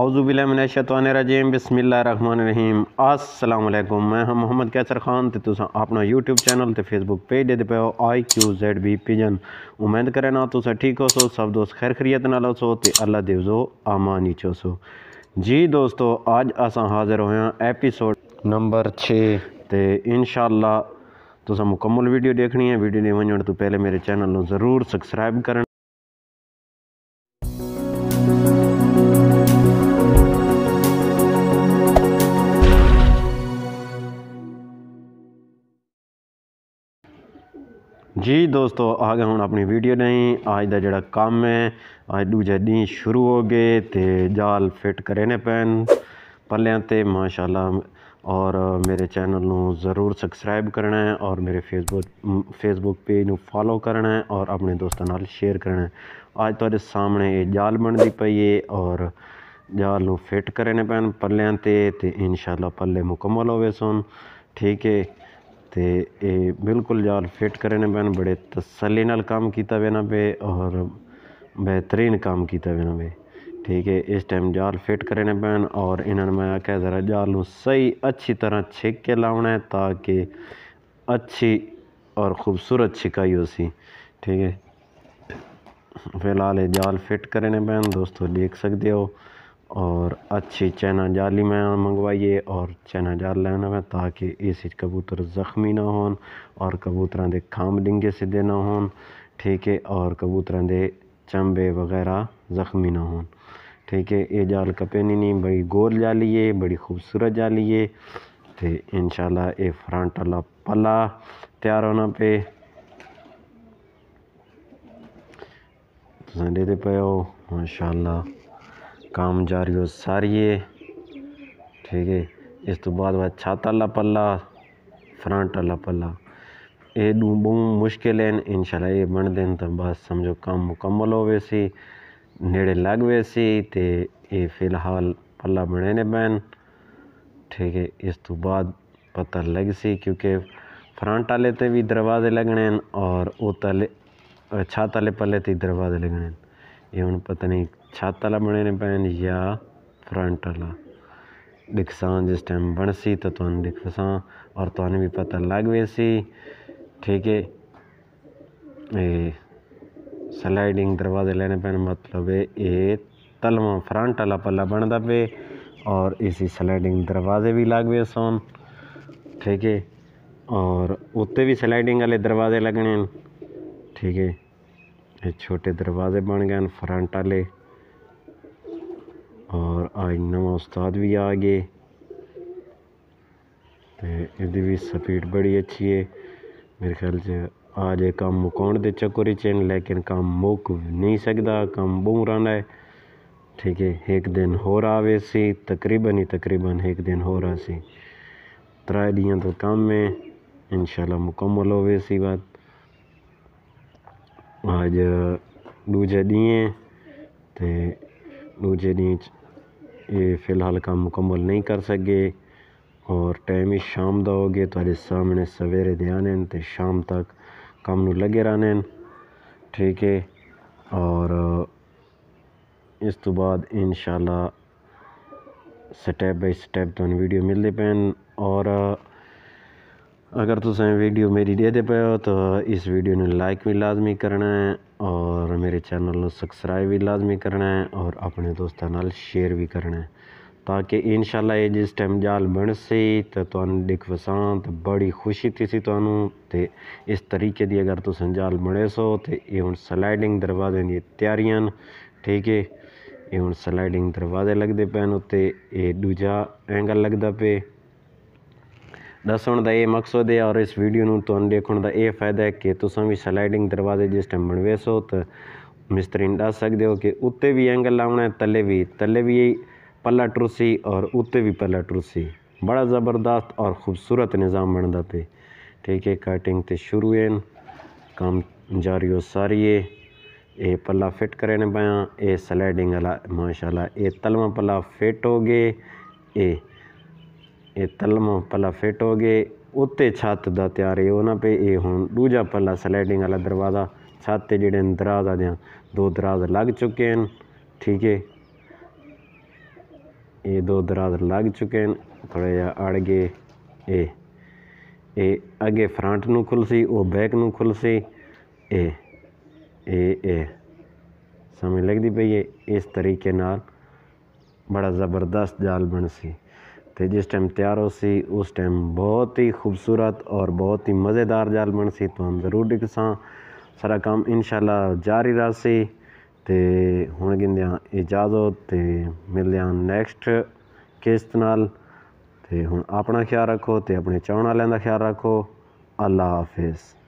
अवज़ुबिलमिनशतवानरजीम अस्सलाम वालेकुम मैं हम मोहम्मद कैसर खान तो तुस अपना यूट्यूब चैनल तो फेसबुक पेज दे पे हो आई क्यू जेड बी पिजन उम्मीद करें ना तुस ठीक हो सो सब दोस्त खैर खरीत ना हो सो तो अल्लाह देवजो आमानी चो सो जी दोस्तों आज अस हाजिर हो एपिसोड नंबर छः तो इन तुसा मुकम्मल वीडियो देखनी है वीडियो नहीं वजन तो पहले मेरे चैनल ज़रूर सबसक्राइब करना जी दोस्तों आ गए हूँ अपनी वीडियो नहीं आज का जोड़ा काम है अब दूजे दिन शुरू हो गए तो जाल फिट करेने पैन पलियाँ माशाला और मेरे चैनल में जरूर सबसक्राइब करना है और मेरे फेसबुक फेसबुक पेज में फॉलो करना है और अपने दोस्तों नाल शेयर करना है अज थोड़े तो सामने ये जाल बनती पई है और जाल फिट करेने पैन पलियाँ इन शाला पल मुकम्मल हो गए सुन ठीक है ਤੇ ਇਹ ਬਿਲਕੁਲ ਯਾਰ ਫਿੱਟ ਕਰੇ ਨੇ ਮੈਨੂੰ ਬੜੇ ਤਸੱਲੀ ਨਾਲ ਕੰਮ ਕੀਤਾ ਵੇ ਨਾ ਬੇ ਔਰ ਬਿਹਤਰੀਨ ਕੰਮ ਕੀਤਾ ठीक है इस टाइम जाल फिट करने पैन और इन्होंने मैं आख्या ज़रा जाल सही अच्छी तरह छिक के लाना ताकि अच्छी और खूबसूरत छिकाई हो सी ठीक है फिलहाल ये जाल फिट करने पैन दोस्तों देख सकते हो और अच्छी चैना जाली में मंगवाइए और चना जाल लेना में ताकि इसी कबूतर ज़ख्मी ना हो और कबूतर के खाम डिंगे सीधे ना हो ठीक है और कबूतर के चंबे वगैरह ज़ख्मी ना हो ठीक है ये जाल कपेनी नहीं बड़ी गोल जाली है बड़ी खूबसूरत जाली है तो इनशाला ये फ्रंट वाला पला तैयार होना पे तो देते पे हो माशाला काम ਜਾਰੀ ਹੋ ਸਾਰੀਏ ਠੀਕ है ਇਸ ਤੋਂ ਬਾਅਦ ਵਾ ਛਾਤਾ ਲਾ ਪੱਲਾ फ्रंट वाला पला ये ॾूं मुश्किल आहिनि इनशाला इहे बणंदा आहिनि त बसि सम्झो कमु मुकमल होवेसीं नेड़े लग वेसीं ते ये फ़िलहाल पला बने बणाइने पैन ठीक है इस तू तो तो तो बाद पता लग सी क्योंकि फ्रंट आले ते भी दरवाजे लगने और उतले छत वाले पल्ले ते दरवाजे लगने ये हूँ पता नहीं छाता वाला बणाइणा पवनि या फ्रंट वाला डिक्सां जिस टाइम बणसी तो तुम और तुम भी पता लग वैसी ठीक है ये स्लाइडिंग दरवाजे लेने पैन मतलब ये तलवा फ्रंट वाला पला बनता पे और इसी स्लाइडिंग दरवाजे भी लग गए सौन ठीक है और उत्ते भी स्लाइडिंग वाले दरवाजे लगने ठीक है ये छोटे दरवाजे बन गए फ्रंट वाले और आज नवा उस्ताद भी आ गए तो ਇਹਦੀ ਵੀ ਸਪੀਡ ਬੜੀ ਅੱਛੀ ਹੈ ਮੇਰੇ ਖਿਆਲ 'ਚ ਆ ਜੇ ਕੰਮ ਮੁਕਾਉਣ ਦੇ ਚੱਕਰ ਵਿੱਚ ਹਨ ਲੇਕਿਨ ਕੰਮ ਮੁੱਕ ਨਹੀਂ ਸਕਦਾ ਕੰਮ ਬਹੁਤ ठीक है एक दिन होर आवे सी तकरीबन ही तकरीबन एक दिन होर आसी त्रै दिन तो काम है इंशाल्लाह मुकम्मल हो सी बात आज दूजे दी ते दूजे दी ये फिलहाल काम मुकम्मल नहीं कर सके और टाइम ही शाम का हो गया तो सामने सवेरे ध्यान तो शाम तक काम में लगे रहने ठीक है और इस तू बाद इन शाला स्टैप बाई स्टैप तुम वीडियो मिलते पैन और अगर तुम वीडियो मेरी दे पे हो तो इस वीडियो ने लाइक भी लाजमी करना है ਔਰ ਮੇਰੇ ਚੈਨਲ ਨੂੰ ਸਬਸਕ੍ਰਾਈਬ ਵੀ ਲਾਜ਼ਮੀ ਕਰਨਾ ਹੈ ਔਰ ਆਪਣੇ ਦੋਸਤਾਂ ਨਾਲ ਸ਼ੇਅਰ ਵੀ ਕਰਨਾ ਹੈ ਤਾਂ ਕਿ ਇਨਸ਼ਾਅੱਲਾ ਇਹ ਜਿਸ ਟਾਈਮ ਜਾਲ ਬਣ ਸੀ ਤਾਂ ਤੁਹਾਨੂੰ ਦਿਖਵਸਾਂ ਤਾਂ ਬੜੀ ਖੁਸ਼ੀ ਤੀ ਸੀ ਤੁਹਾਨੂੰ ਤੇ ਇਸ ਤਰੀਕੇ ਦੀ ਅਗਰ ਤੁਸੀਂ ਜਾਲ ਬਣੇ ਸੋ ਤੇ ਇਹ ਹੁਣ ਸਲਾਈਡਿੰਗ ਦਰਵਾਜ਼ੇ ਦੀ ਤਿਆਰੀਆਂ ਠੀਕ ਹੈ ਇਹ ਹੁਣ ਸਲਾਈਡਿੰਗ ਦਰਵਾਜ਼ੇ ਲੱਗਦੇ ਪੈਣ ਉੱਤੇ ਇਹ ਦੂਜਾ ਐਂਗਲ ਲੱਗਦਾ ਪਏ ਦੱਸਣ ਦਾ ਇਹ ਮਕਸਦ ਹੈ ਔਰ ਇਸ ਵੀਡੀਓ ਨੂੰ ਤੁਹਾਨੂੰ ਦੇਖਣ ਦਾ ਇਹ ਫਾਇਦਾ ਹੈ ਕਿ ਤੁਸੀਂ ਵੀ ਸਲਾਈਡਿੰਗ ਦਰਵਾਜ਼ੇ ਜਿਸ ਟਾਈਮ ਬਣਵੇ ਸੋ ਤਾਂ ਮਿਸਤਰੀ ਨੂੰ ਦੱਸ ਸਕਦੇ ਹੋ ਕਿ ਉੱਤੇ ਵੀ ਐਂਗਲ ਲਾਉਣਾ ਹੈ ਤੱਲੇ ਵੀ ਤੱਲੇ ਵੀ ਪੱਲਾ ਟਰੂਸੀ ਔਰ ਉੱਤੇ ਵੀ ਪੱਲਾ ਟਰੂਸੀ ਬੜਾ ਜ਼ਬਰਦਸਤ ਔਰ ਖੂਬਸੂਰਤ ਨਿਜ਼ਾਮ ਬਣਦਾ ਤੇ ਠੀਕ ਹੈ ਕਟਿੰਗ ਤੇ ਸ਼ੁਰੂ ਹੈ ਕੰਮ ਜਾਰੀ ਹੋ ਸਾਰੀਏ ਇਹ ਪੱਲਾ ਫਿਟ ਕਰੇ ਨੇ ਬਾਇਆ ਇਹ ਸਲਾਈਡਿੰਗ ਵਾਲਾ ਮਾਸ਼ਾਅੱਲਾ ਇਹ ਤਲਵਾ ਪੱਲਾ ਫਿਟ ਹੋ ਗਏ ਇਹ ਇਹ ਤਲਮੋਂ ਪਲਾ ਫਿੱਟ ਹੋ ਗਏ ਉੱਤੇ ਛੱਤ ਦਾ ਤਿਆਰ ਹੈ ਉਹਨਾਂ ਪੇ ਇਹ ਹੁਣ ਦੂਜਾ ਪੱਲਾ ਸਲਾਈਡਿੰਗ ਵਾਲਾ ਦਰਵਾਜ਼ਾ ਛੱਤ ਤੇ ਜਿਹੜੇ ਦਰਾਜ਼ ਆ ਦਿਆਂ ਦੋ ਦਰਾਜ਼ ਲੱਗ ਚੁੱਕੇ ਹਨ ਠੀਕ ਹੈ ਇਹ ਦੋ ਦਰਾਜ਼ ਲੱਗ ਚੁੱਕੇ ਹਨ ਥੋੜਾ ਜਿਹਾ ਅੜ ਗਏ ਇਹ ਇਹ ਅੱਗੇ ਫਰੰਟ ਨੂੰ ਖੁੱਲ ਸੀ ਉਹ ਬੈਕ ਨੂੰ ਖੁੱਲ ਸੀ ਇਹ ਇਹ ਇਹ ਸਮਝ ਲੱਗਦੀ ਪਈ ਹੈ ਇਸ ਤਰੀਕੇ ਨਾਲ ਬੜਾ ਜ਼ਬਰਦਸਤ ਜਾਲ ਬਣ ਸੀ ਤੇ ਜਿਸ ਟਾਈਮ ਤਿਆਰ ਹੋ ਸੀ ਉਸ ਟਾਈਮ ਬਹੁਤ ਹੀ ਖੂਬਸੂਰਤ ਔਰ ਬਹੁਤ ਹੀ ਮਜ਼ੇਦਾਰ ਜਾਲ ਬਣ ਸੀ ਤੁਹਾਨੂੰ ਜ਼ਰੂਰ ਡਿਕਸਾਂ ਸਾਰਾ ਕੰਮ ਇਨਸ਼ਾਅੱਲਾ ਜਾਰੀ ਸੀ ਤੇ ਹੁਣ ਗਿੰਦਿਆਂ ਇਜਾਜ਼ਤ ਤੇ ਮਿਲਦੇ ਨੈਕਸਟ ਕਿਸ਼ਤ ਨਾਲ ਤੇ ਹੁਣ ਆਪਣਾ ਖਿਆਲ ਰੱਖੋ ਤੇ ਆਪਣੇ ਚਾਹਣ ਵਾਲਿਆਂ ਦਾ ਖਿਆਲ ਰੱਖੋ ਅੱਲਾ ਹਾਫਿਜ਼